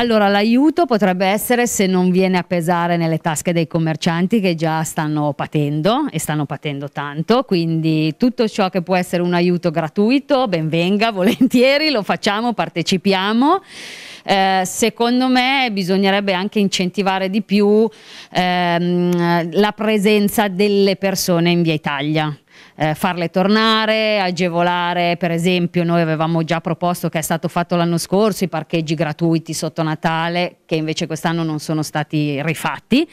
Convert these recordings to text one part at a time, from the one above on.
Allora, l'aiuto potrebbe essere se non viene a pesare nelle tasche dei commercianti che già stanno patendo e stanno patendo tanto, quindi tutto ciò che può essere un aiuto gratuito, ben venga, volentieri, lo facciamo, partecipiamo. Eh, secondo me bisognerebbe anche incentivare di più ehm, la presenza delle persone in Via Italia eh, farle tornare, agevolare, per esempio noi avevamo già proposto che è stato fatto l'anno scorso i parcheggi gratuiti sotto Natale che invece quest'anno non sono stati rifatti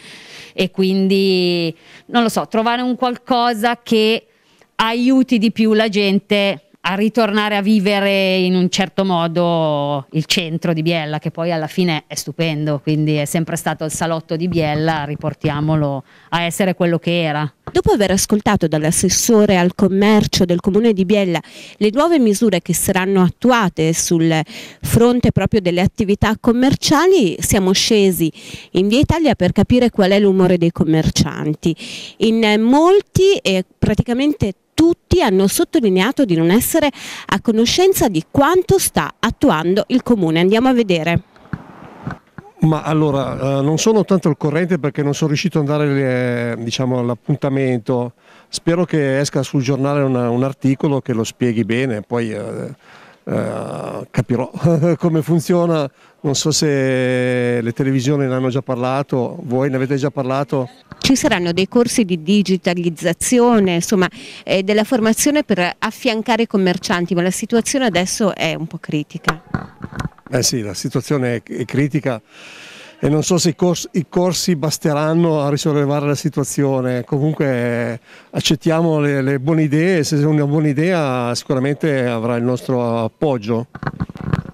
e quindi non lo so, trovare un qualcosa che aiuti di più la gente a ritornare a vivere in un certo modo il centro di Biella, che poi alla fine è stupendo, quindi è sempre stato il salotto di Biella, riportiamolo a essere quello che era. Dopo aver ascoltato dall'assessore al commercio del comune di Biella le nuove misure che saranno attuate sul fronte proprio delle attività commerciali, siamo scesi in via Italia per capire qual è l'umore dei commercianti. In molti e praticamente tutti hanno sottolineato di non essere a conoscenza di quanto sta attuando il comune. Andiamo a vedere. Ma allora, eh, non sono tanto al corrente perché non sono riuscito ad andare eh, diciamo, all'appuntamento. Spero che esca sul giornale una, un articolo che lo spieghi bene, poi eh, eh, capirò come funziona. Non so se le televisioni ne hanno già parlato, voi ne avete già parlato. Ci saranno dei corsi di digitalizzazione, insomma, eh, della formazione per affiancare i commercianti, ma la situazione adesso è un po' critica. Eh sì, la situazione è critica e non so se i corsi, i corsi basteranno a risollevare la situazione. Comunque accettiamo le, le buone idee e se è una buona idea sicuramente avrà il nostro appoggio.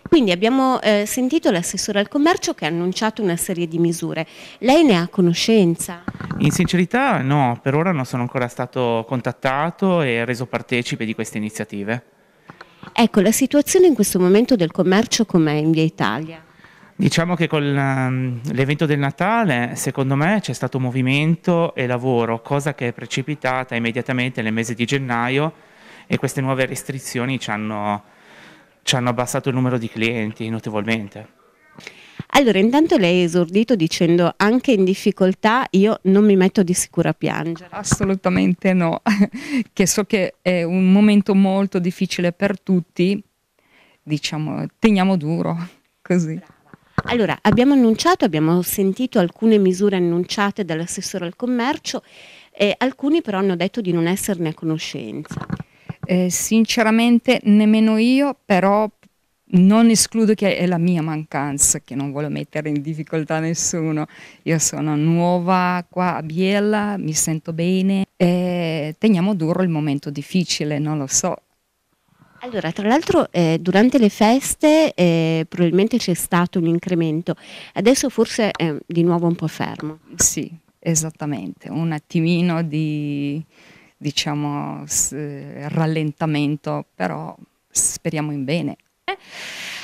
Quindi abbiamo eh, sentito l'assessore al commercio che ha annunciato una serie di misure. Lei ne ha conoscenza? In sincerità no, per ora non sono ancora stato contattato e reso partecipe di queste iniziative. Ecco, la situazione in questo momento del commercio com'è in via Italia? Diciamo che con ehm, l'evento del Natale, secondo me, c'è stato movimento e lavoro, cosa che è precipitata immediatamente nel mese di gennaio e queste nuove restrizioni ci hanno, ci hanno abbassato il numero di clienti notevolmente. Allora, intanto lei è esordito dicendo anche in difficoltà io non mi metto di sicuro a piangere. Assolutamente no, che so che è un momento molto difficile per tutti, diciamo, teniamo duro così. Allora, abbiamo annunciato, abbiamo sentito alcune misure annunciate dall'assessore al commercio, eh, alcuni però hanno detto di non esserne a conoscenza. Eh, sinceramente nemmeno io, però non escludo che è la mia mancanza, che non voglio mettere in difficoltà nessuno. Io sono nuova qua a Biella, mi sento bene e teniamo duro il momento difficile, non lo so. Allora, tra l'altro eh, durante le feste eh, probabilmente c'è stato un incremento, adesso forse è di nuovo un po' fermo. Sì, esattamente, un attimino di diciamo, eh, rallentamento, però speriamo in bene.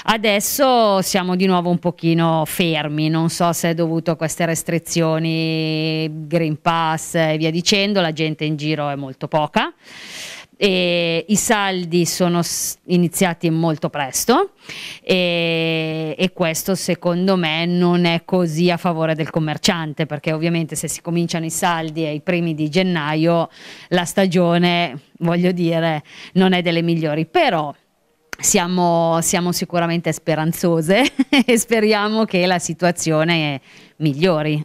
Adesso siamo di nuovo un pochino fermi, non so se è dovuto a queste restrizioni, Green Pass e via dicendo, la gente in giro è molto poca. E i saldi sono iniziati molto presto e, e, questo secondo me non è così a favore del commerciante perché ovviamente se si cominciano i saldi ai primi di gennaio la stagione voglio dire non è delle migliori però siamo, siamo, sicuramente speranzose e speriamo che la situazione migliori.